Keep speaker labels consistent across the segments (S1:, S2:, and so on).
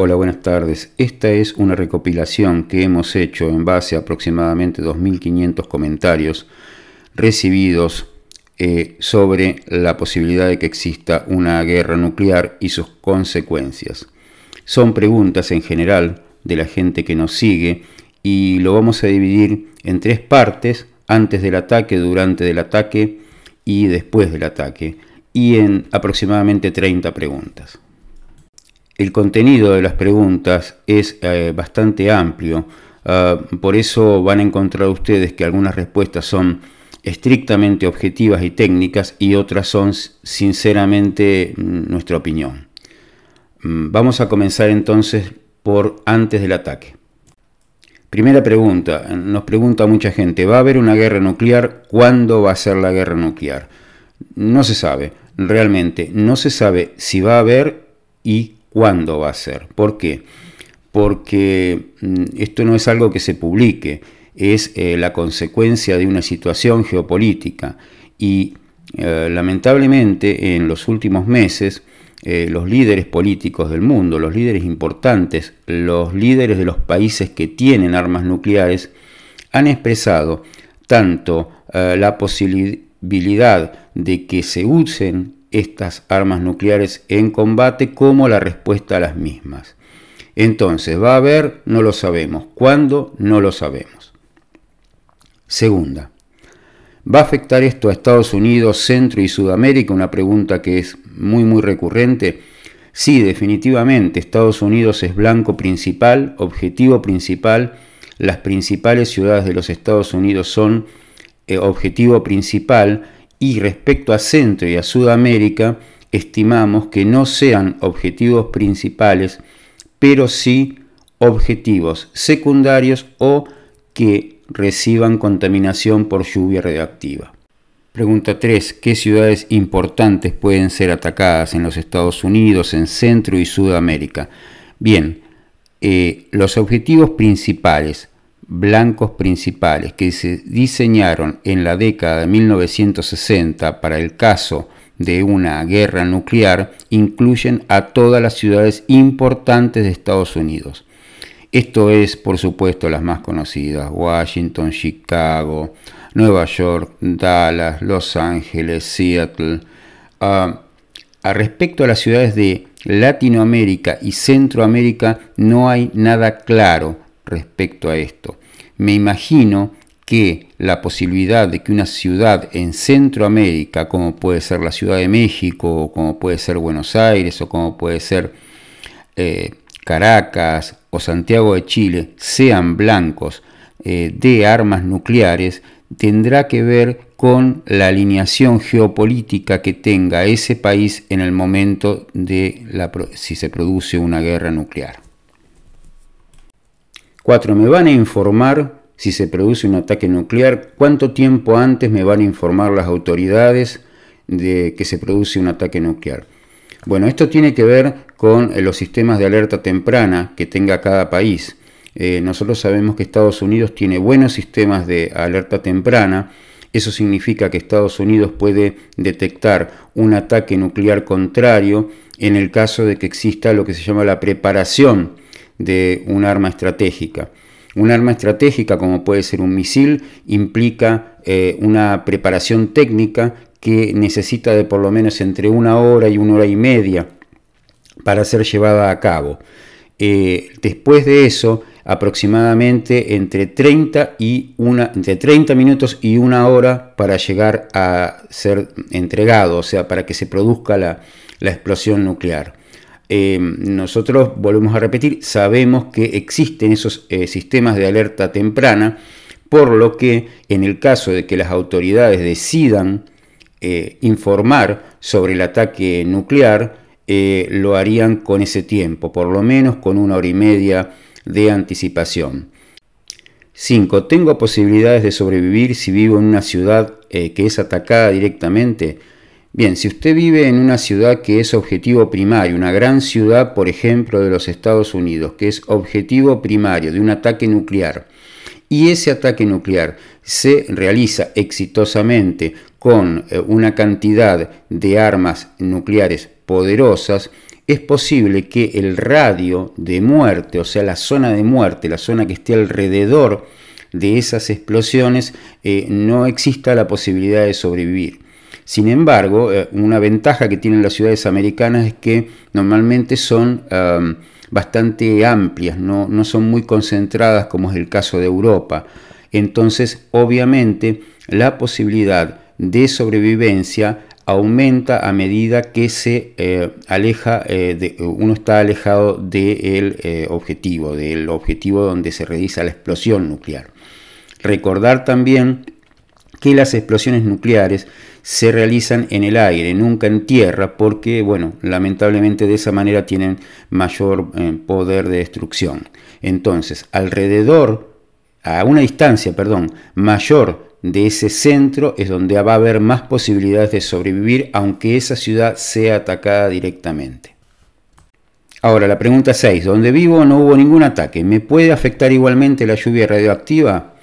S1: Hola, buenas tardes. Esta es una recopilación que hemos hecho en base a aproximadamente 2.500 comentarios recibidos eh, sobre la posibilidad de que exista una guerra nuclear y sus consecuencias. Son preguntas en general de la gente que nos sigue y lo vamos a dividir en tres partes, antes del ataque, durante el ataque y después del ataque, y en aproximadamente 30 preguntas el contenido de las preguntas es eh, bastante amplio. Ah, por eso van a encontrar ustedes que algunas respuestas son estrictamente objetivas y técnicas y otras son sinceramente mm, nuestra opinión. Mm, vamos a comenzar entonces por antes del ataque. Primera pregunta, nos pregunta mucha gente, ¿va a haber una guerra nuclear? ¿Cuándo va a ser la guerra nuclear? No se sabe, realmente, no se sabe si va a haber y cuándo va a ser. ¿Por qué? Porque mm, esto no es algo que se publique, es eh, la consecuencia de una situación geopolítica y eh, lamentablemente en los últimos meses eh, los líderes políticos del mundo, los líderes importantes, los líderes de los países que tienen armas nucleares, han expresado tanto la posibilidad de que se usen estas armas nucleares en combate como la respuesta a las mismas. Entonces, ¿va a haber? No lo sabemos. ¿Cuándo? No lo sabemos. Segunda, ¿va a afectar esto a Estados Unidos, Centro y Sudamérica? Una pregunta que es muy, muy recurrente. Sí, definitivamente, Estados Unidos es blanco principal, objetivo principal. Las principales ciudades de los Estados Unidos son eh, objetivo principal y respecto a Centro y a Sudamérica, estimamos que no sean objetivos principales, pero sí objetivos secundarios o que reciban contaminación por lluvia radioactiva. Pregunta 3. ¿Qué ciudades importantes pueden ser atacadas en los Estados Unidos, en Centro y Sudamérica? Bien, eh, los objetivos principales blancos principales que se diseñaron en la década de 1960 para el caso de una guerra nuclear incluyen a todas las ciudades importantes de Estados Unidos. Esto es, por supuesto, las más conocidas, Washington, Chicago, Nueva York, Dallas, Los Ángeles, Seattle. Ah, a respecto a las ciudades de Latinoamérica y Centroamérica no hay nada claro respecto a esto. Me imagino que la posibilidad de que una ciudad en Centroamérica, como puede ser la Ciudad de México, o como puede ser Buenos Aires, o como puede ser eh, Caracas o Santiago de Chile, sean blancos eh, de armas nucleares, tendrá que ver con la alineación geopolítica que tenga ese país en el momento de la, si se produce una guerra nuclear. Cuatro, Me van a informar si se produce un ataque nuclear, cuánto tiempo antes me van a informar las autoridades de que se produce un ataque nuclear. Bueno, esto tiene que ver con eh, los sistemas de alerta temprana que tenga cada país. Eh, nosotros sabemos que Estados Unidos tiene buenos sistemas de alerta temprana. Eso significa que Estados Unidos puede detectar un ataque nuclear contrario en el caso de que exista lo que se llama la preparación de un arma estratégica. Un arma estratégica, como puede ser un misil, implica eh, una preparación técnica que necesita de por lo menos entre una hora y una hora y media para ser llevada a cabo. Eh, después de eso, aproximadamente entre 30, y una, minutos y una hora para llegar a ser entregado, o sea, para que se produzca la explosión nuclear. Em, nosotros, volvemos a repetir, sabemos que existen esos eh, sistemas de alerta temprana, por lo que en el caso de que las autoridades decidan eh, informar sobre el ataque nuclear, eh, lo harían con ese tiempo, por lo menos con una hora y media de anticipación. 5. ¿Tengo posibilidades de sobrevivir si vivo en una ciudad que es atacada directamente? Bien, si usted vive en una ciudad que es objetivo primario, una gran ciudad, por ejemplo, de los Estados Unidos, que es objetivo primario de un ataque nuclear, y ese ataque nuclear se realiza exitosamente con eh, una cantidad de armas nucleares poderosas, es posible que el radio de muerte, o sea, la zona de muerte, la zona que esté alrededor de esas explosiones, eh, no exista la posibilidad de sobrevivir. Sin embargo, eh, una ventaja que tienen las ciudades americanas es que normalmente son bastante amplias, no, son muy concentradas como es el caso de Europa. Entonces, obviamente, la posibilidad de sobrevivencia aumenta a medida que se eh, aleja, eh, uno está alejado del objetivo, del objetivo donde se realiza la explosión nuclear. Recordar también que las explosiones nucleares se realizan en el aire, nunca en tierra, porque, bueno, lamentablemente de esa manera tienen mayor eh, poder de destrucción. Entonces, alrededor, a una distancia, perdón, mayor de ese centro es donde va a haber más posibilidades de sobrevivir aunque esa ciudad sea atacada directamente. Ahora, la pregunta 6. ¿Dónde vivo no hubo ningún ataque. ¿Me puede afectar igualmente la lluvia radioactiva?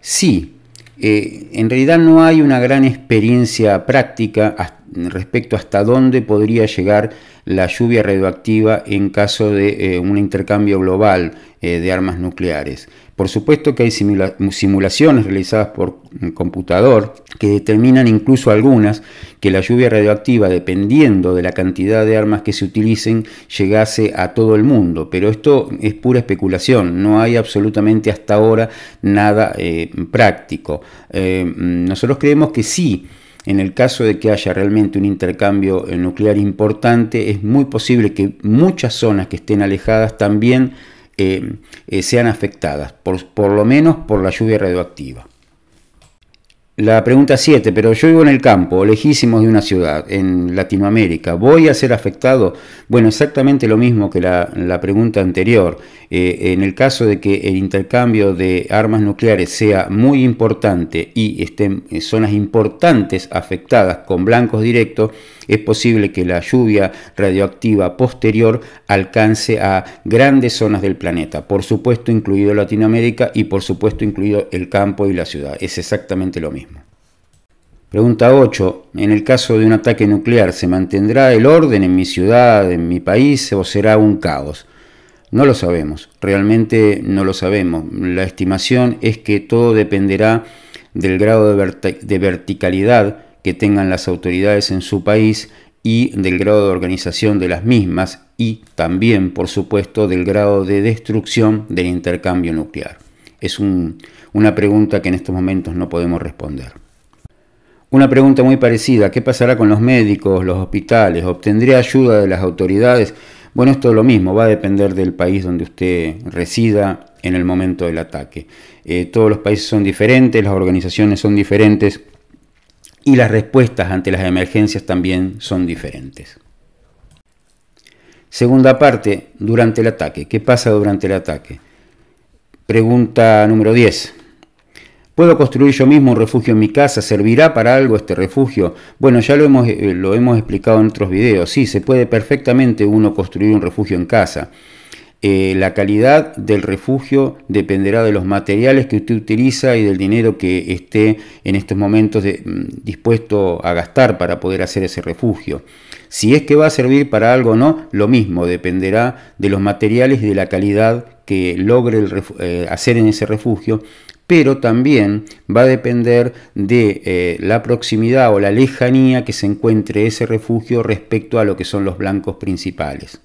S1: Sí, eh, en realidad no hay una gran experiencia práctica respecto hasta dónde podría llegar la lluvia radioactiva en caso de eh, un intercambio global eh, de armas nucleares. Por supuesto que hay simulaciones realizadas por computador que determinan incluso algunas que la lluvia radioactiva, dependiendo de la cantidad de armas que se utilicen, llegase a todo el mundo. Pero esto es pura especulación, no hay absolutamente hasta ahora nada eh, práctico. Eh, nosotros creemos que sí. En el caso de que haya realmente un intercambio nuclear importante, es muy posible que muchas zonas que estén alejadas también eh, eh, sean afectadas, por, por lo menos por la lluvia radioactiva. La pregunta 7, pero yo vivo en el campo, lejísimos de una ciudad, en Latinoamérica, ¿voy a ser afectado? Bueno, exactamente lo mismo que la, pregunta anterior. Eh, en el caso de que el intercambio de armas nucleares sea muy importante y estén zonas importantes afectadas con blancos directos, es posible que la lluvia radioactiva posterior alcance a grandes zonas del planeta, por supuesto incluido Latinoamérica y por supuesto incluido el campo y la ciudad. Es exactamente lo mismo. Pregunta 8. En el caso de un ataque nuclear, ¿se mantendrá el orden en mi ciudad, en mi país o será un caos? No lo sabemos, realmente no lo sabemos. La estimación es que todo dependerá del grado de, verticalidad que tengan las autoridades en su país y del grado de organización de las mismas y también, por supuesto, del grado de destrucción del intercambio nuclear. Es una pregunta que en estos momentos no podemos responder. Una pregunta muy parecida, ¿qué pasará con los médicos, los hospitales? ¿Obtendría ayuda de las autoridades? Bueno, esto es lo mismo, va a depender del país donde usted resida en el momento del ataque. Eh, todos los países son diferentes, las organizaciones son diferentes, y las respuestas ante las emergencias también son diferentes. Segunda parte, durante el ataque. ¿Qué pasa durante el ataque? Pregunta número 10. ¿Puedo construir yo mismo un refugio en mi casa? ¿Servirá para algo este refugio? Bueno, ya lo hemos, eh, lo hemos explicado en otros videos. Sí, se puede perfectamente uno construir un refugio en casa. Eh, la calidad del refugio dependerá de los materiales que usted utiliza y del dinero que esté en estos momentos mm, dispuesto a gastar para poder hacer ese refugio. Si es que va a servir para algo o no, lo mismo, dependerá de los materiales y de la calidad que logre eh, hacer en ese refugio, pero también va a depender de eh, la proximidad o la lejanía que se encuentre ese refugio respecto a lo que son los blancos principales.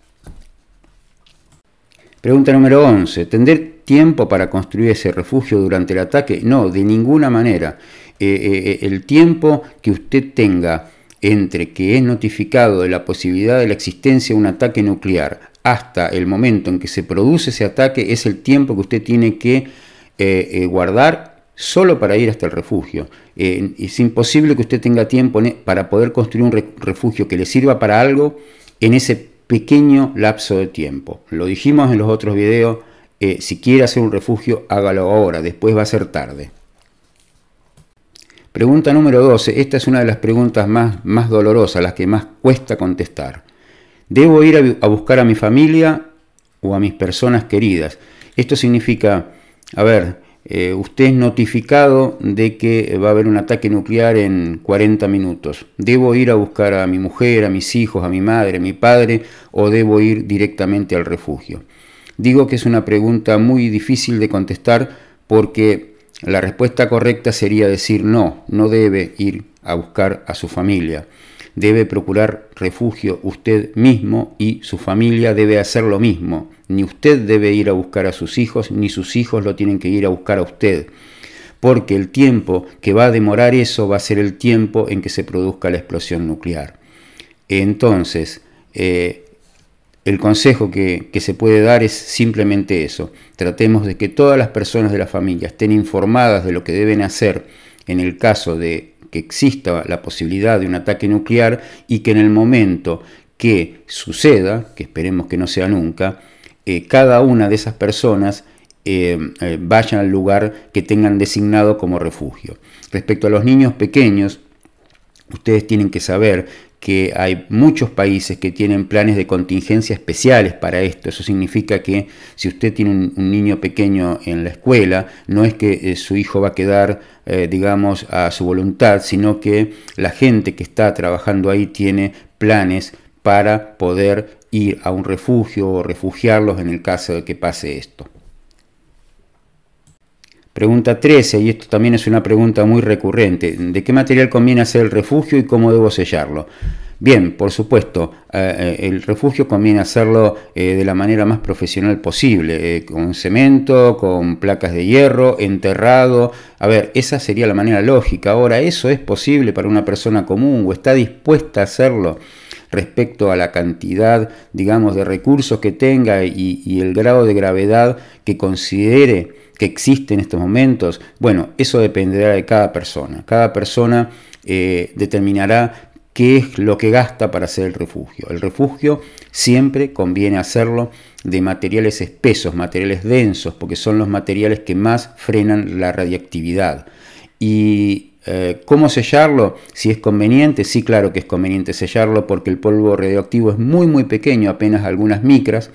S1: Pregunta número 11. ¿Tener tiempo para construir ese refugio durante el ataque? No, de ninguna manera. Eh, eh, eh, el tiempo que usted tenga entre que es notificado de la posibilidad de la existencia de un ataque nuclear hasta el momento en que se produce ese ataque es el tiempo que usted tiene que guardar solo para ir hasta el refugio. es imposible que usted tenga tiempo e, para poder construir un refugio que le sirva para algo en ese pequeño lapso de tiempo. Lo dijimos en los otros videos, eh, si quiere hacer un refugio, hágalo ahora, después va a ser tarde. Pregunta número 12. Esta es una de las preguntas más, más dolorosas, las que más cuesta contestar. ¿Debo ir a, a buscar a mi familia o a mis personas queridas? Esto significa, a ver, eh, usted es notificado de que va a haber un ataque nuclear en 40 minutos. ¿Debo ir a buscar a mi mujer, a mis hijos, a mi madre, a mi padre o debo ir directamente al refugio? Digo que es una pregunta muy difícil de contestar porque la respuesta correcta sería decir no, no debe ir a buscar a su familia. Debe procurar refugio usted mismo y su familia debe hacer lo mismo ni usted debe ir a buscar a sus hijos, ni sus hijos lo tienen que ir a buscar a usted, porque el tiempo que va a demorar eso va a ser el tiempo en que se produzca la explosión nuclear. Entonces, eh, el consejo que, que, se puede dar es simplemente eso. Tratemos de que todas las personas de la familia estén informadas de lo que deben hacer en el caso de que exista la posibilidad de un ataque nuclear y que en el momento que suceda, que esperemos que no sea nunca, eh, cada una de esas personas eh, eh, vayan al lugar que tengan designado como refugio. Respecto a los niños pequeños, ustedes tienen que saber que hay muchos países que tienen planes de contingencia especiales para esto. Eso significa que si usted tiene un, niño pequeño en la escuela, no es que su hijo va a quedar, digamos, a su voluntad, sino que la gente que está trabajando ahí tiene planes para poder ir a un refugio o refugiarlos en el caso de que pase esto. Pregunta 13, y esto también es una pregunta muy recurrente, ¿de qué material conviene hacer el refugio y cómo debo sellarlo? Bien, por supuesto, eh, eh, el refugio conviene hacerlo eh, de la manera más profesional posible, con cemento, con placas de hierro, enterrado. A ver, esa sería la manera lógica. Ahora, ¿eso es posible para una persona común o está dispuesta a hacerlo? respecto a la cantidad, digamos, de recursos que tenga y, el grado de gravedad que considere que existe en estos momentos, bueno, eso dependerá de cada persona. Cada persona eh, determinará qué es lo que gasta para hacer el refugio. El refugio siempre conviene hacerlo de materiales espesos, materiales densos, porque son los materiales que más frenan la radiactividad. Y eh, ¿Cómo sellarlo? Si es conveniente, sí, claro que es conveniente sellarlo porque el polvo radioactivo es muy, muy pequeño, apenas algunas micras,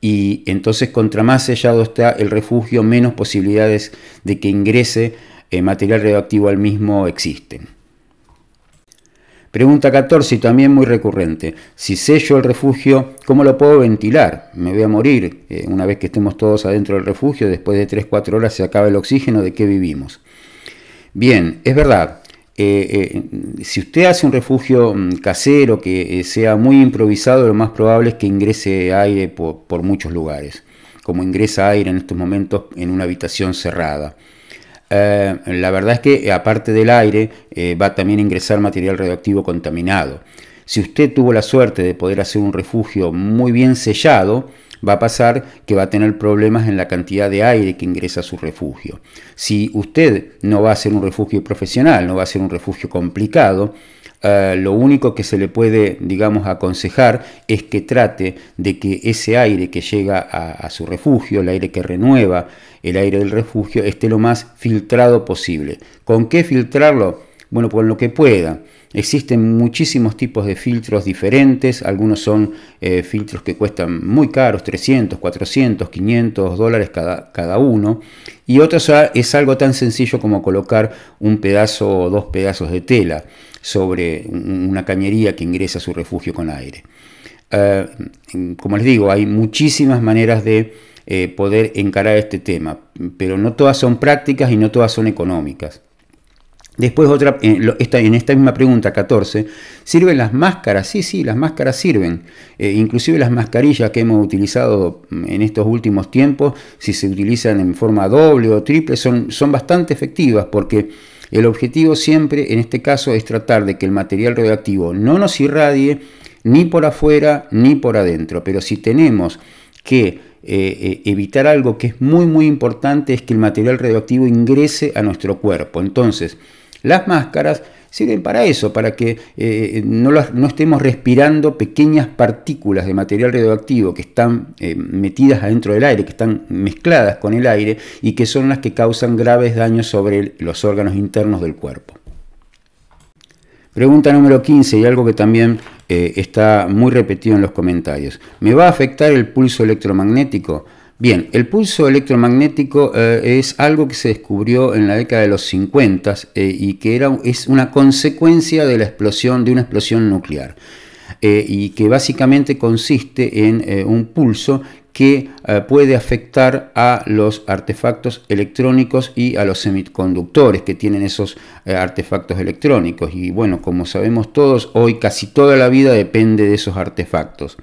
S1: y entonces contra más sellado está el refugio, menos posibilidades de que ingrese eh, material radioactivo al mismo existen. Pregunta 14, y también muy recurrente. Si sello el refugio, ¿cómo lo puedo ventilar? Me voy a morir. Eh, una vez que estemos todos adentro del refugio, después de 3-4 horas se acaba el oxígeno, ¿de qué vivimos? Bien, es verdad. Eh, eh, si usted hace un refugio mm, casero que eh, sea muy improvisado, lo más probable es que ingrese aire por, muchos lugares, como ingresa aire en estos momentos en una habitación cerrada. la verdad es que aparte del aire va también a ingresar material radioactivo contaminado. Si usted tuvo la suerte de poder hacer un refugio muy bien sellado, va a pasar que va a tener problemas en la cantidad de aire que ingresa a su refugio. Si usted no va a ser un refugio profesional, no va a ser un refugio complicado, eh, lo único que se le puede, digamos, aconsejar es que trate de que ese aire que llega a, a su refugio, el aire que renueva el aire del refugio, esté lo más filtrado posible. ¿Con qué filtrarlo? Bueno, con lo que pueda. Existen muchísimos tipos de filtros diferentes, algunos son eh, filtros que cuestan muy caros, 300, 400, 500 dólares cada, uno, y otros es algo tan sencillo como colocar un pedazo o dos pedazos de tela sobre una cañería que ingresa a su refugio con aire. Eh, como les digo, hay muchísimas maneras de eh, poder encarar este tema, pero no todas son prácticas y no todas son económicas. Después otra, en esta, misma pregunta 14, ¿sirven las máscaras? Sí, sí, las máscaras sirven. Eh, inclusive las mascarillas que hemos utilizado en estos últimos tiempos, si se utilizan en forma doble o triple, son, son bastante efectivas porque el objetivo siempre en este caso es tratar de que el material radioactivo no nos irradie ni por afuera ni por adentro. Pero si tenemos que eh, eh, evitar algo que es muy muy importante es que el material radioactivo ingrese a nuestro cuerpo. Entonces, las máscaras sirven para eso, para que eh, no, estemos respirando pequeñas partículas de material radioactivo que están eh, metidas adentro del aire, que están mezcladas con el aire y que son las que causan graves daños sobre los órganos internos del cuerpo. Pregunta número 15 y algo que también eh, está muy repetido en los comentarios. ¿Me va a afectar el pulso electromagnético? Bien, el pulso electromagnético eh, es algo que se descubrió en la década de los 50 eh, y que es una consecuencia de la explosión, de una explosión nuclear. Eh, y que básicamente consiste en un pulso que puede afectar a los artefactos electrónicos y a los semiconductores que tienen esos artefactos electrónicos. Y bueno, como sabemos todos, hoy casi toda la vida depende de esos artefactos.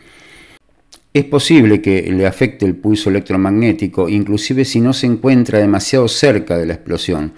S1: Es posible que le afecte el pulso electromagnético, inclusive si no se encuentra demasiado cerca de la explosión,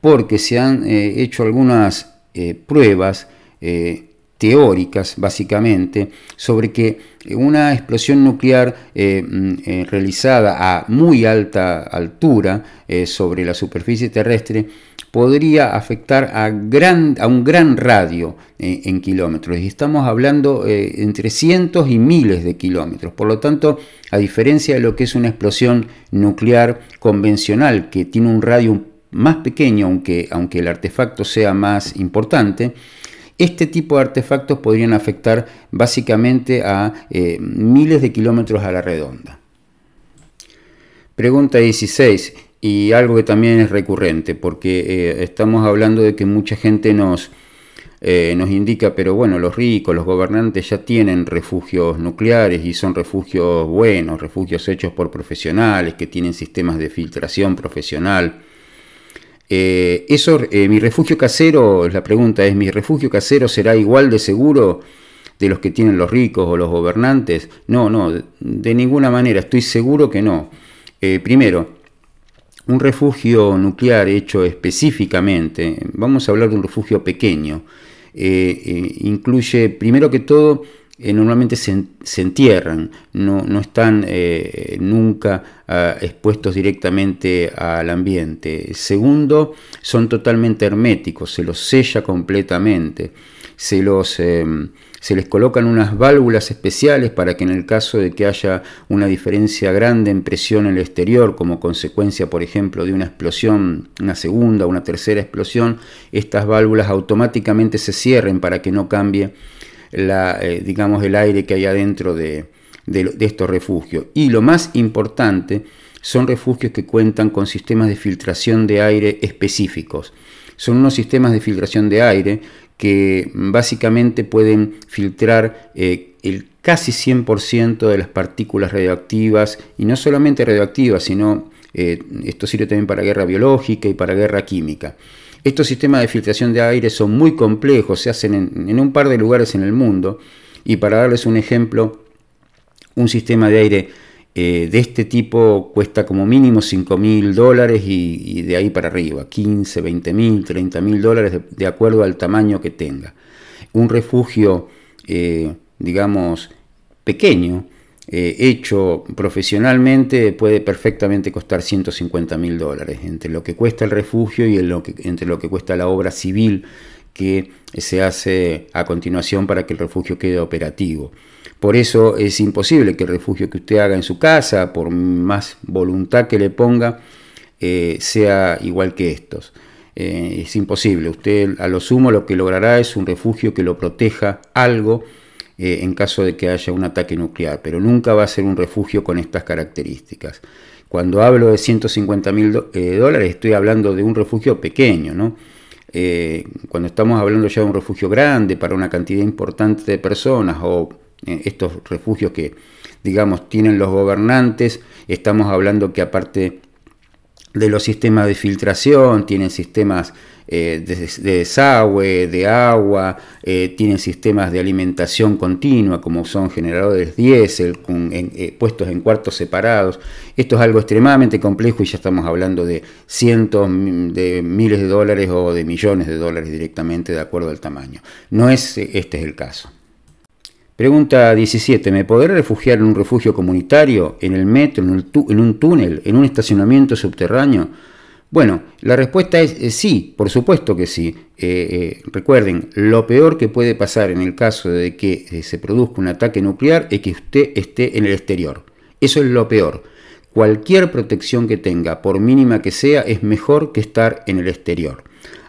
S1: porque se han eh, hecho algunas eh, pruebas eh, teóricas, básicamente, sobre que una explosión nuclear mm, realizada a muy alta altura sobre la superficie terrestre podría afectar a, un gran radio eh, en kilómetros. Y estamos hablando eh, entre cientos y miles de kilómetros. Por lo tanto, a diferencia de lo que es una explosión nuclear convencional, que tiene un radio más pequeño, aunque, aunque el artefacto sea más importante, este tipo de artefactos podrían afectar básicamente a eh, miles de kilómetros a la redonda. Pregunta 16 y algo que también es recurrente, porque eh, estamos hablando de que mucha gente nos, eh, nos indica, pero bueno, los ricos, los gobernantes ya tienen refugios nucleares y son refugios buenos, refugios hechos por profesionales, que tienen sistemas de filtración profesional. Eh, eso, mi refugio casero, la pregunta es, ¿mi refugio casero será igual de seguro de los que tienen los ricos o los gobernantes? No, no, de ninguna manera, estoy seguro que no. primero, un refugio nuclear hecho específicamente, vamos a hablar de un refugio pequeño, eh, eh, incluye primero que todo eh, normalmente se, entierran, no, están nunca ah, expuestos directamente al ambiente. Segundo, son totalmente herméticos, se los sella completamente se, los, eh, se les colocan unas válvulas especiales para que en el caso de que haya una diferencia grande en presión en el exterior, como consecuencia, por ejemplo, de una explosión, una segunda, una tercera explosión, estas válvulas automáticamente se cierren para que no cambie la, eh, digamos, el aire que hay adentro de, de estos refugios. Y lo más importante, son refugios que cuentan con sistemas de filtración de aire específicos. Son unos sistemas de filtración de aire que básicamente pueden filtrar eh, el casi 100% de las partículas radioactivas, y no solamente radioactivas, sino eh, esto sirve también para guerra biológica y para guerra química. Estos sistemas de filtración de aire son muy complejos, se hacen en un par de lugares en el mundo, y para darles un ejemplo, un sistema de aire eh, de este tipo cuesta como mínimo 5 mil dólares y, de ahí para arriba, 15, 20 mil, 30 mil dólares de, acuerdo al tamaño que tenga. Un refugio, eh, digamos, pequeño, eh, hecho profesionalmente, puede perfectamente costar 150 mil dólares, entre lo que cuesta el refugio y entre lo que cuesta la obra civil que se hace a continuación para que el refugio quede operativo. Por eso es imposible que el refugio que usted haga en su casa, por más voluntad que le ponga, eh, sea igual que estos. Eh, es imposible. Usted a lo sumo lo que logrará es un refugio que lo proteja algo eh, en caso de que haya un ataque nuclear, pero nunca va a ser un refugio con estas características. Cuando hablo de 150 mil dólares estoy hablando de un refugio pequeño, ¿no? cuando estamos hablando ya de un refugio grande para una cantidad importante de personas o eh, estos refugios que, digamos, tienen los gobernantes. Estamos hablando que aparte de los sistemas de filtración, tienen sistemas eh, de, desagüe, de agua, eh, tienen sistemas de alimentación continua, como son generadores diésel, puestos en cuartos separados. Esto es algo extremadamente complejo y ya estamos hablando de cientos de miles de dólares o de millones de dólares directamente, de acuerdo al tamaño. No es, este es el caso. Pregunta 17. ¿Me podré refugiar en un refugio comunitario, en el metro, en, un túnel, en un estacionamiento subterráneo? Bueno, la respuesta es eh, sí, por supuesto que sí. Eh, eh, recuerden, lo peor que puede pasar en el caso de que se produzca un ataque nuclear es que usted esté en el exterior. Eso es lo peor. Cualquier protección que tenga, por mínima que sea, es mejor que estar en el exterior.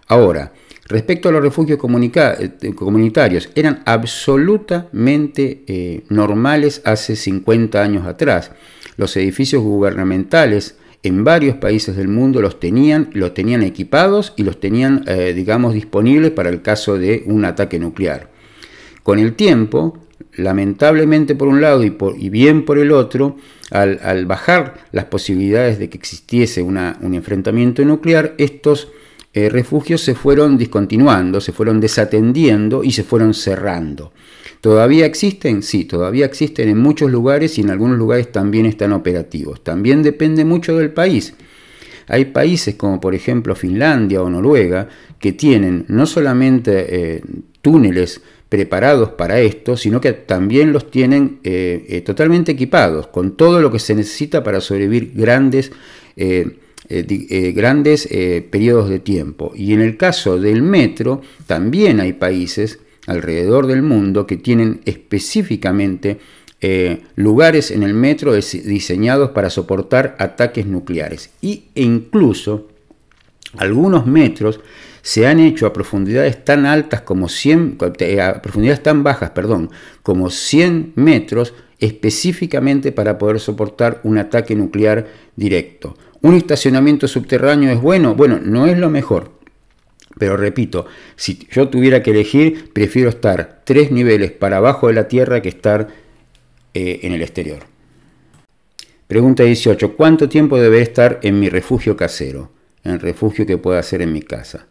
S1: Ahora, Respecto a los refugios eh, comunitarios, eran absolutamente eh, normales hace 50 años atrás. Los edificios gubernamentales en varios países del mundo los tenían, los tenían equipados y los tenían, eh, digamos, disponibles para el caso de un ataque nuclear. Con el tiempo, lamentablemente por un lado y, bien por el otro, al, bajar las posibilidades de que existiese un enfrentamiento nuclear, estos eh, refugios se fueron discontinuando, se fueron desatendiendo y se fueron cerrando. ¿Todavía existen? Sí, todavía existen en muchos lugares y en algunos lugares también están operativos. También depende mucho del país. Hay países como por ejemplo Finlandia o Noruega que tienen no solamente eh, túneles preparados para esto, sino que también los tienen eh, totalmente equipados, con todo lo que se necesita para sobrevivir grandes eh, eh, grandes eh, periodos de tiempo. Y en el caso del metro, también hay países alrededor del mundo que tienen específicamente lugares en el metro diseñados para soportar ataques nucleares. Y, e incluso algunos metros se han hecho a profundidades tan altas como 100, profundidades tan bajas, perdón, como 100 metros específicamente para poder soportar un ataque nuclear directo. ¿Un estacionamiento subterráneo es bueno? Bueno, no es lo mejor. Pero repito, si yo tuviera que elegir, prefiero estar tres niveles para abajo de la Tierra que estar eh, en el exterior. Pregunta 18. ¿Cuánto tiempo debe estar en mi refugio casero? En refugio que pueda hacer en mi casa.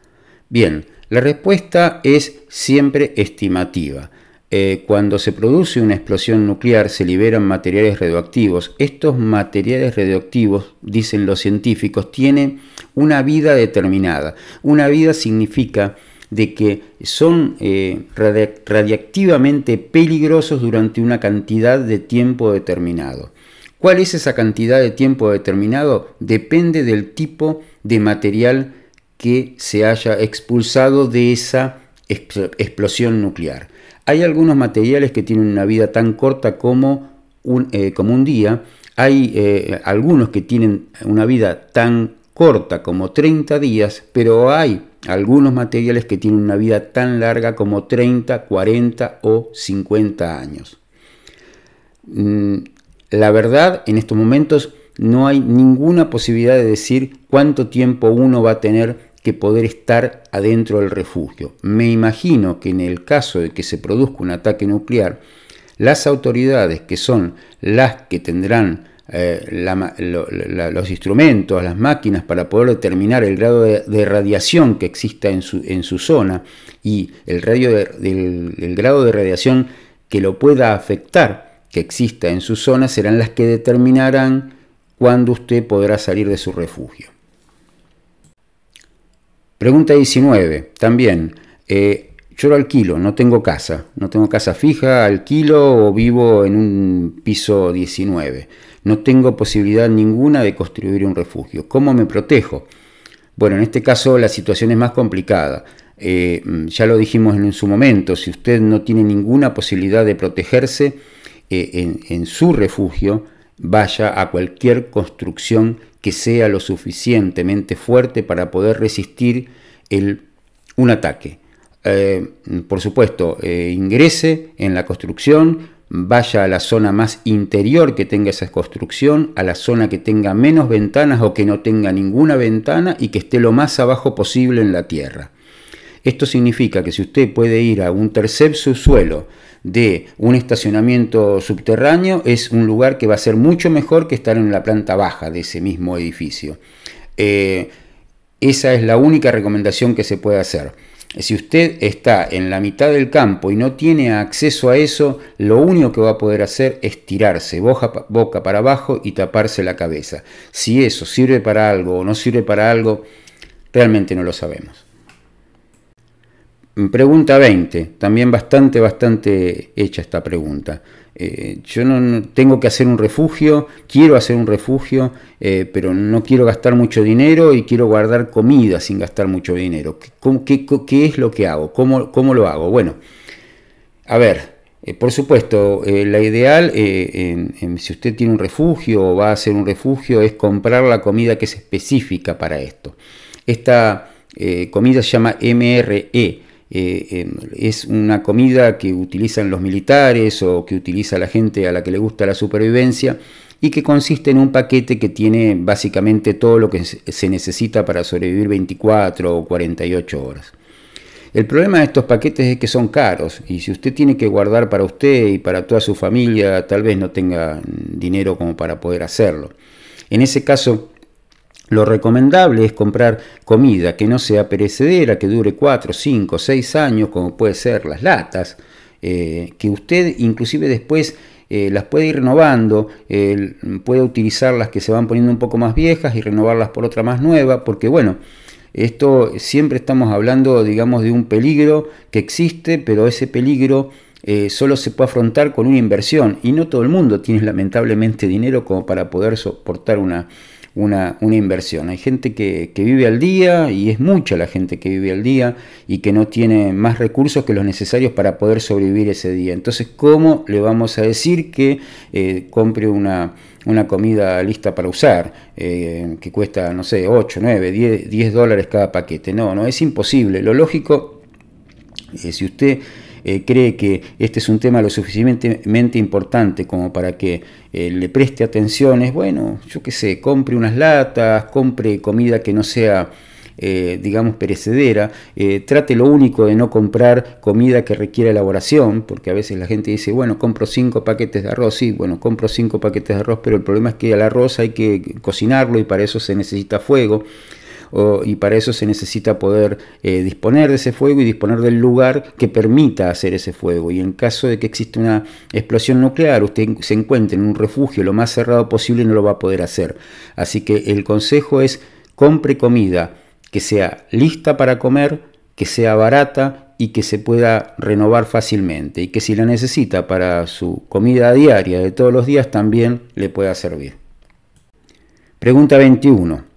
S1: Bien, la respuesta es siempre estimativa. Eh, cuando se produce una explosión nuclear se liberan materiales radioactivos. Estos materiales radioactivos, dicen los científicos, tienen una vida determinada. Una vida significa de que son eh, radiactivamente peligrosos durante una cantidad de tiempo determinado. ¿Cuál es esa cantidad de tiempo determinado? Depende del tipo de material que se haya expulsado de esa explosión nuclear. Hay algunos materiales que tienen una vida tan corta como un, eh, día. Hay eh, algunos que tienen una vida tan corta como 30 días, pero hay algunos materiales que tienen una vida tan larga como 30, 40 o 50 años. Mm, la verdad, en estos momentos no hay ninguna posibilidad de decir cuánto tiempo uno va a tener que poder estar adentro del refugio. Me imagino que en el caso de que se produzca un ataque nuclear, las autoridades que son las que tendrán eh, los instrumentos, las máquinas para poder determinar el grado de, radiación que exista en su, zona y el, radio del, el grado de radiación que lo pueda afectar que exista en su zona serán las que determinarán cuándo usted podrá salir de su refugio. Pregunta 19, también. Eh, yo lo alquilo, no tengo casa, no tengo casa fija, alquilo o vivo en un piso 19. No tengo posibilidad ninguna de construir un refugio. ¿Cómo me protejo? Bueno, en este caso la situación es más complicada. Eh, ya lo dijimos en su momento, si usted no tiene ninguna posibilidad de protegerse eh, en su refugio, vaya a cualquier construcción que sea lo suficientemente fuerte para poder resistir el, un ataque. Eh, por supuesto, eh, ingrese en la construcción, vaya a la zona más interior que tenga esa construcción, a la zona que tenga menos ventanas o que no tenga ninguna ventana y que esté lo más abajo posible en la tierra. Esto significa que si usted puede ir a un tercer subsuelo, de un estacionamiento subterráneo es un lugar que va a ser mucho mejor que estar en la planta baja de ese mismo edificio. Eh, esa es la única recomendación que se puede hacer. Si usted está en la mitad del campo y no tiene acceso a eso, lo único que va a poder hacer es tirarse boca, para abajo y taparse la cabeza. Si eso sirve para algo o no sirve para algo, realmente no lo sabemos. Mm, pregunta 20, también bastante, bastante hecha esta pregunta. Eh, yo no, tengo que hacer un refugio, quiero hacer un refugio, eh, pero no quiero gastar mucho dinero y quiero guardar comida sin gastar mucho dinero. ¿Qué, es lo que hago? ¿Cómo, ¿Cómo, lo hago? Bueno, a ver, eh, por supuesto, la ideal, si usted tiene un refugio o va a hacer un refugio, es comprar la comida que es específica para esto. Esta comida se llama MRE eh, em, es una comida que utilizan los militares o que utiliza la gente a la que le gusta la supervivencia y que consiste en un paquete que tiene básicamente todo lo que se necesita para sobrevivir 24 o 48 horas. El problema de estos paquetes es que son caros y si usted tiene que guardar para usted y para toda su familia, tal vez no tenga dinero como para poder hacerlo. En ese caso, lo recomendable es comprar comida que no sea perecedera, que dure 4, 5, 6 años, como puede ser las latas, eh, que usted inclusive después eh, las puede ir renovando, puede utilizar las que se van poniendo un poco más viejas y renovarlas por otra más nueva, porque bueno, esto siempre estamos hablando, digamos, de un peligro que existe, pero ese peligro... Eh, solo se puede afrontar con una inversión y no todo el mundo tiene lamentablemente dinero como para poder soportar una, una, inversión. Hay gente que, vive al día y es mucha la gente que vive al día y que no tiene más recursos que los necesarios para poder sobrevivir ese día. Entonces, ¿cómo le vamos a decir que eh, compre una, comida lista para usar eh, que cuesta, no sé, 8, 9, 10, dólares cada paquete? No, no, es imposible. Lo lógico, es si usted eh, cree que este es un tema lo suficientemente importante como para que eh, le preste atención, es bueno, yo qué sé, compre unas latas, compre comida que no sea... Eh, digamos, perecedera. trate lo único de no comprar comida que requiera elaboración, porque a veces la gente dice, bueno, compro cinco paquetes de arroz, sí, bueno, compro cinco paquetes de arroz, pero el problema es que el arroz hay que cocinarlo y para eso se necesita fuego y para eso se necesita poder eh, disponer de ese fuego y disponer del lugar que permita hacer ese fuego. Y en caso de que exista una explosión nuclear, usted se encuentre en un refugio lo más cerrado posible y no lo va a poder hacer. Así que el consejo es compre comida que sea lista para comer, que sea barata y que se pueda renovar fácilmente y que si la necesita para su comida diaria de todos los días también le pueda servir. Pregunta 21.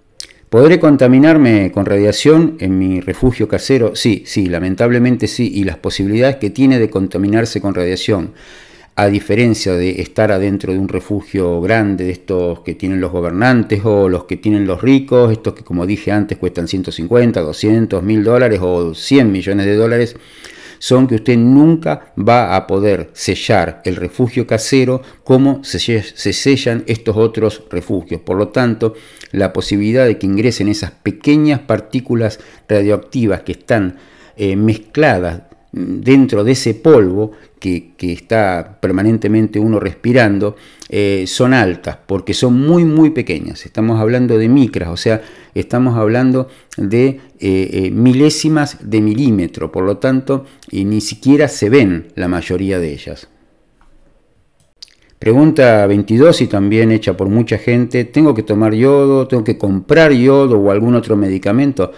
S1: ¿Podré contaminarme con radiación en mi refugio casero? Sí, sí, lamentablemente sí, y las posibilidades que tiene de contaminarse con radiación, a diferencia de estar adentro de un refugio grande, de estos que tienen los gobernantes o los que tienen los ricos, estos que como dije antes cuestan 150, 200, 1000 dólares o 100 millones de dólares, son que usted nunca va a poder sellar el refugio casero como se sellan estos otros refugios. Por lo tanto, la posibilidad de que ingresen esas pequeñas partículas radioactivas que están eh, mezcladas dentro de ese polvo que, está permanentemente uno respirando, eh, son altas, porque son muy, muy pequeñas. Estamos hablando de micras, o sea, estamos hablando de eh, eh, milésimas de milímetro, por lo tanto, y ni siquiera se ven la mayoría de ellas. Pregunta 22 y también hecha por mucha gente, ¿tengo que tomar yodo? ¿Tengo que comprar yodo o algún otro medicamento?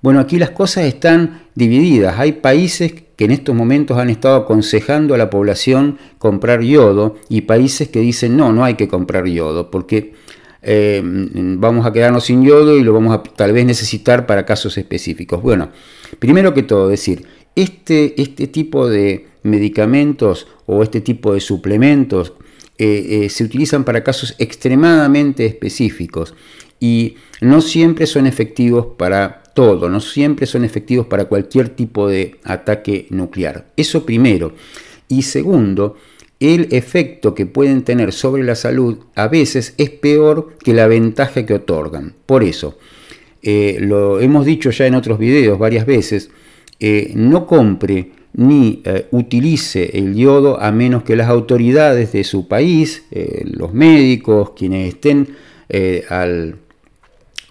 S1: Bueno, aquí las cosas están divididas. Hay países que en estos momentos han estado aconsejando a la población comprar yodo y países que dicen no, no hay que comprar yodo porque eh, vamos a quedarnos sin yodo y lo vamos a tal vez necesitar para casos específicos. Bueno, primero que todo decir, este, este tipo de medicamentos o este tipo de suplementos eh, eh, se utilizan para casos extremadamente específicos y no siempre son efectivos para todo, no siempre son efectivos para cualquier tipo de ataque nuclear. Eso primero. Y segundo, el efecto que pueden tener sobre la salud a veces es peor que la ventaja que otorgan. Por eso, eh, lo hemos dicho ya en otros videos varias veces, eh, no compre ni eh, utilice el yodo a menos que las autoridades de su país, los médicos, quienes estén al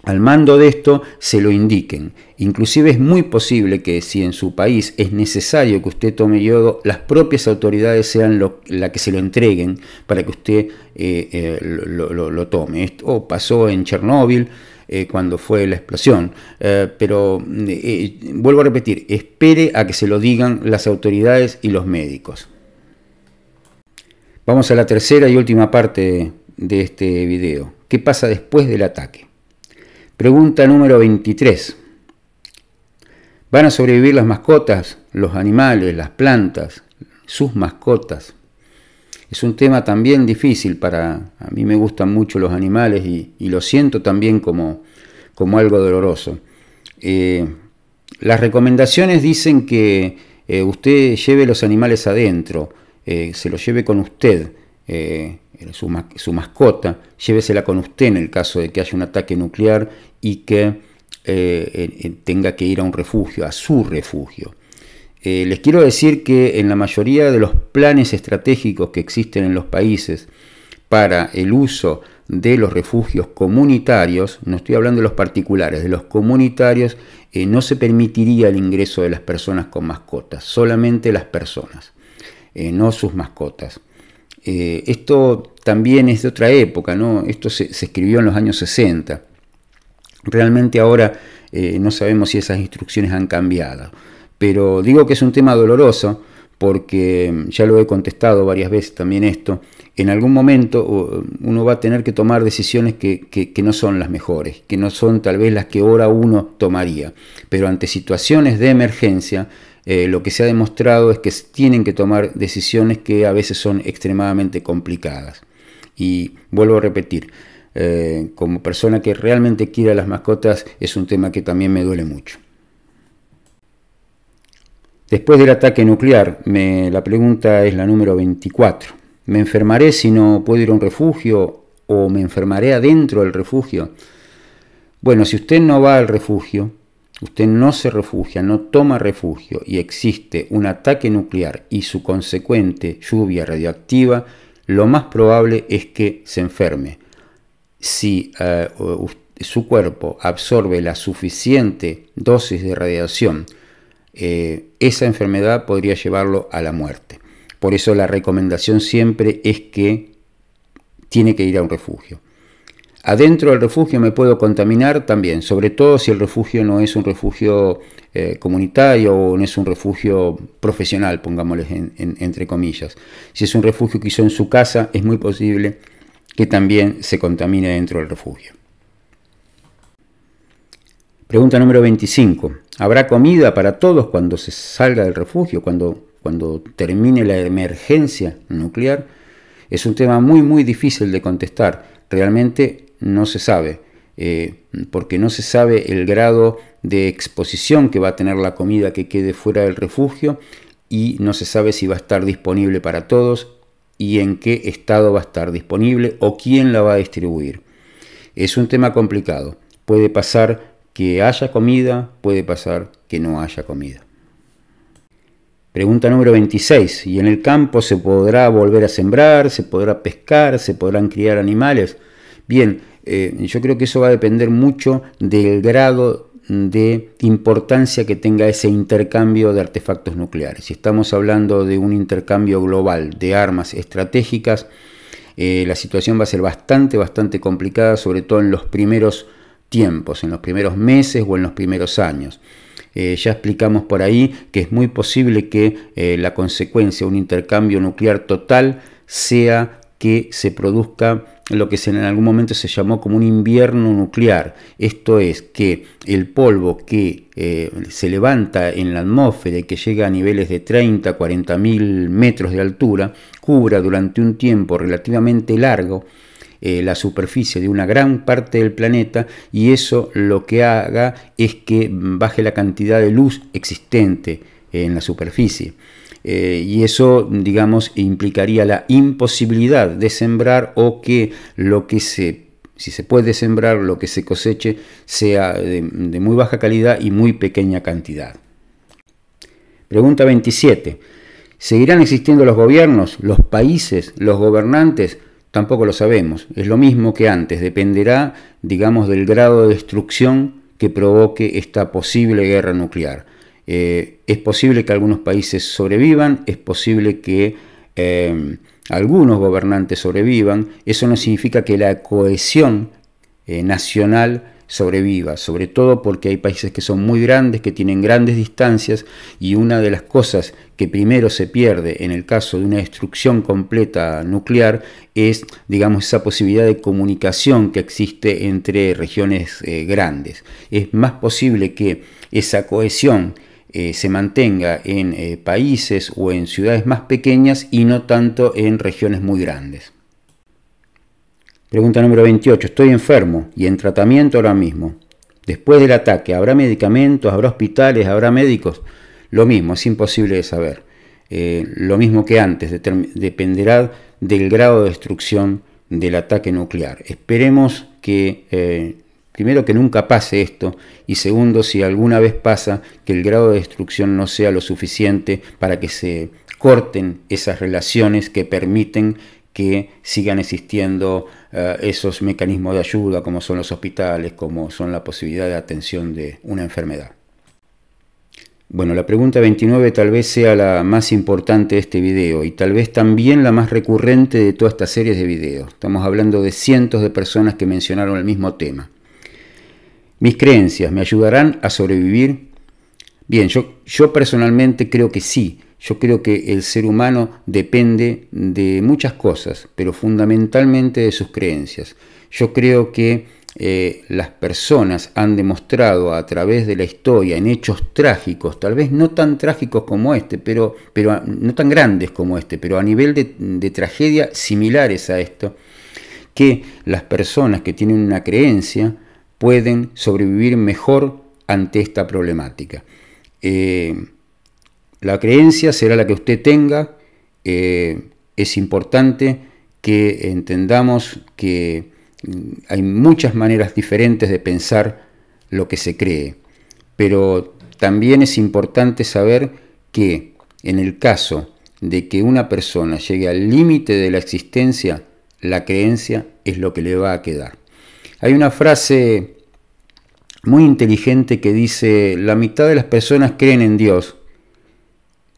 S1: al mando de esto se lo indiquen. Inclusive es muy posible que si en su país es necesario que usted tome yodo, las propias autoridades sean las la que se lo entreguen para que usted eh, eh, lo, tome. Esto pasó en Chernóbil eh, cuando fue la explosión. pero vuelvo a repetir, espere a que se lo digan las autoridades y los médicos. Vamos a la tercera y última parte de este video. ¿Qué pasa después del ataque? Pregunta número 23. ¿Van a sobrevivir las mascotas, los animales, las plantas, sus mascotas? Es un tema también difícil para... A mí me gustan mucho los animales y, lo siento también como, como algo doloroso. Eh, las recomendaciones dicen que eh, usted lleve los animales adentro, eh, se los lleve con usted eh, su, su, mascota, llévesela con usted en el caso de que haya un ataque nuclear y que eh, tenga que ir a un refugio, a su refugio. Eh, les quiero decir que en la mayoría de los planes estratégicos que existen en los países para el uso de los refugios comunitarios, no estoy hablando de los particulares, de los comunitarios, no se permitiría el ingreso de las personas con mascotas, solamente las personas, no sus mascotas. Eh, esto también es de otra época, ¿no? Esto se, escribió en los años 60. Realmente ahora eh, no sabemos si esas instrucciones han cambiado. Pero digo que es un tema doloroso porque mm, ya lo he contestado varias veces también esto, en algún momento mm, uno va a tener que tomar decisiones que, no son las mejores, que no son tal vez las que ahora uno tomaría, pero ante situaciones de emergencia eh, lo que se ha demostrado es que tienen que tomar decisiones que a veces son extremadamente complicadas. Y vuelvo a repetir, eh, como persona que realmente quiere a las mascotas, es un tema que también me duele mucho. Después del ataque nuclear, la pregunta es la número 24. ¿Me enfermaré si no puedo ir a un refugio o me enfermaré adentro del refugio? Bueno, si usted no va al refugio, usted no se refugia, no toma refugio y existe un ataque nuclear y su consecuente lluvia radioactiva, lo más probable es que se enferme. Si eh, su cuerpo absorbe la suficiente dosis de radiación, eh, esa enfermedad podría llevarlo a la muerte. Por eso la recomendación siempre es que tiene que ir a un refugio. Adentro del refugio me puedo contaminar también, sobre todo si el refugio no es un refugio eh, comunitario o no es un refugio profesional, pongámosles entre comillas. Si es un refugio que hizo en su casa, es muy posible que también se contamine dentro del refugio. Pregunta número 25. ¿Habrá comida para todos cuando se salga del refugio, cuando, cuando termine la emergencia nuclear? Es un tema muy, muy difícil de contestar. Realmente no se sabe, eh, porque no se sabe el grado de exposición que va a tener la comida que quede fuera del refugio y no se sabe si va a estar disponible para todos y en qué estado va a estar disponible o quién la va a distribuir. Es un tema complicado. Puede pasar que haya comida, puede pasar que no haya comida. Pregunta número 26. ¿Y en el campo se podrá volver a sembrar? ¿Se podrá pescar? ¿Se podrán criar animales? Bien, eh, yo creo que eso va a depender mucho del grado de importancia que tenga ese intercambio de artefactos nucleares. Si estamos hablando de un intercambio global de armas estratégicas, eh, la situación va a ser bastante, bastante complicada, sobre todo en los primeros tiempos, en los primeros meses o en los primeros años. Eh, ya explicamos por ahí que es muy posible que la consecuencia, un intercambio nuclear total, sea que se produzca lo que en algún momento se llamó como un invierno nuclear. Esto es que el polvo que eh, se levanta en la atmósfera y que llega a niveles de 30, 40 mil metros de altura, cubra durante un tiempo relativamente largo eh, la superficie de una gran parte del planeta y eso lo que haga es que baje la cantidad de luz existente en la superficie. Eh, y eso, digamos, implicaría la imposibilidad de sembrar o que lo que se si se puede sembrar, lo que se coseche sea de, de, muy baja calidad y muy pequeña cantidad. Pregunta 27. ¿Seguirán existiendo los gobiernos, los países, los gobernantes? Tampoco lo sabemos. Es lo mismo que antes. Dependerá, digamos, del grado de destrucción que provoque esta posible guerra nuclear. Eh, es posible que algunos países sobrevivan, es posible que eh, algunos gobernantes sobrevivan. Eso no significa que la cohesión eh, nacional sobreviva, sobre todo porque hay países que son muy grandes, que tienen grandes distancias y una de las cosas que primero se pierde en el caso de una destrucción completa nuclear es, digamos, esa posibilidad de comunicación que existe entre regiones grandes. Es más posible que esa cohesión eh, se mantenga en eh, países o en ciudades más pequeñas y no tanto en regiones muy grandes. Pregunta número 28. Estoy enfermo y en tratamiento ahora mismo. Después del ataque, ¿habrá medicamentos? ¿Habrá hospitales? ¿Habrá médicos? Lo mismo, es imposible de saber. Eh, lo mismo que antes, dependerá del grado de destrucción del ataque nuclear. Esperemos que Primero, que nunca pase esto y segundo, si alguna vez pasa, que el grado de destrucción no sea lo suficiente para que se corten esas relaciones que permiten que sigan existiendo eh, esos mecanismos de ayuda como son los hospitales, como son la posibilidad de atención de una enfermedad. Bueno, la pregunta 29 tal vez sea la más importante de este video y tal vez también la más recurrente de toda esta serie de videos. Estamos hablando de cientos de personas que mencionaron el mismo tema. Mis creencias me ayudarán a sobrevivir. Bien, yo, yo personalmente creo que sí. Yo creo que el ser humano depende de muchas cosas, pero fundamentalmente de sus creencias. Yo creo que eh, las personas han demostrado a través de la historia, en hechos trágicos, tal vez no tan trágicos como este, pero, pero no tan grandes como este, pero a nivel de, de tragedia similares a esto, que las personas que tienen una creencia pueden sobrevivir mejor ante esta problemática. Eh, la creencia será la que usted tenga. Eh, es importante que entendamos que mm, hay muchas maneras diferentes de pensar lo que se cree, pero también es importante saber que en el caso de que una persona llegue al límite de la existencia, la creencia es lo que le va a quedar. Hay una frase muy inteligente que dice, la mitad de las personas creen en Dios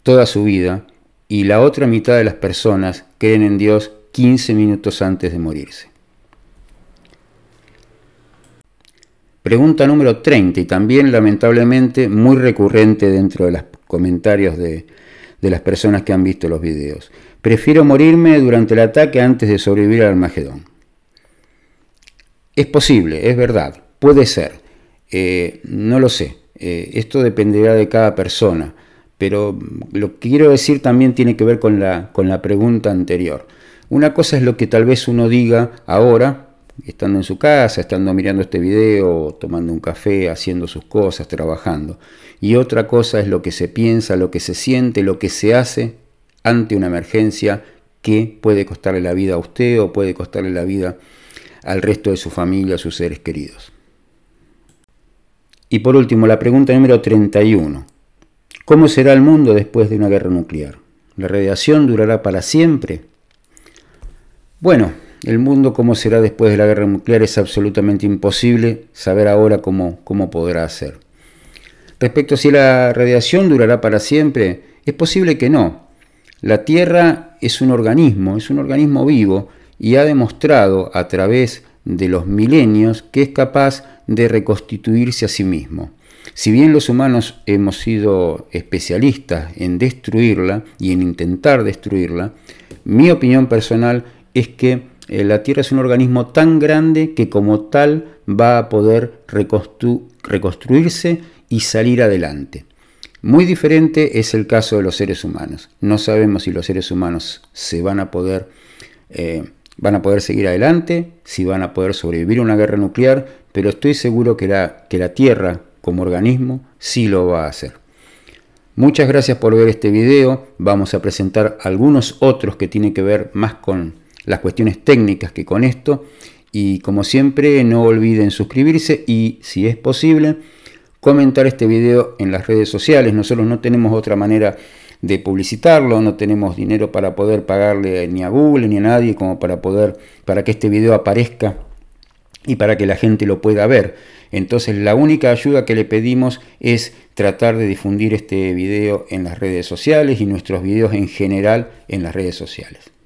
S1: toda su vida y la otra mitad de las personas creen en Dios 15 minutos antes de morirse. Pregunta número 30 y también lamentablemente muy recurrente dentro de los comentarios de, las personas que han visto los videos. Prefiero morirme durante el ataque antes de sobrevivir al Armagedón. Es posible, es verdad, puede ser, eh, no lo sé, eh, esto dependerá de cada persona, pero lo que quiero decir también tiene que ver con la, con la pregunta anterior. Una cosa es lo que tal vez uno diga ahora, estando en su casa, estando mirando este video, tomando un café, haciendo sus cosas, trabajando. Y otra cosa es lo que se piensa, lo que se siente, lo que se hace ante una emergencia que puede costarle la vida a usted o puede costarle la vida al resto de su familia, a sus seres queridos. Y por último, la pregunta número 31. ¿Cómo será el mundo después de una guerra nuclear? ¿La radiación durará para siempre? Bueno, el mundo cómo será después de la guerra nuclear es absolutamente imposible saber ahora cómo, cómo podrá ser. Respecto a si la radiación durará para siempre, es posible que no. La Tierra es un organismo, es un organismo vivo y ha demostrado a través de los milenios que es capaz de reconstituirse a sí mismo. Si bien los humanos hemos sido especialistas en destruirla y en intentar destruirla, mi opinión personal es que eh, la Tierra es un organismo tan grande que como tal va a poder reconstruirse y salir adelante. Muy diferente es el caso de los seres humanos. No sabemos si los seres humanos se van a poder eh, van a poder seguir adelante, si van a poder sobrevivir a una guerra nuclear, pero estoy seguro que la, que la Tierra como organismo sí lo va a hacer. Muchas gracias por ver este video, vamos a presentar algunos otros que tienen que ver más con las cuestiones técnicas que con esto y como siempre no olviden suscribirse y si es posible comentar este video en las redes sociales, nosotros no tenemos otra manera de publicitarlo, no tenemos dinero para poder pagarle ni a Google ni a nadie como para poder, para que este video aparezca y para que la gente lo pueda ver. Entonces la única ayuda que le pedimos es tratar de difundir este video en las redes sociales y nuestros videos en general en las redes sociales.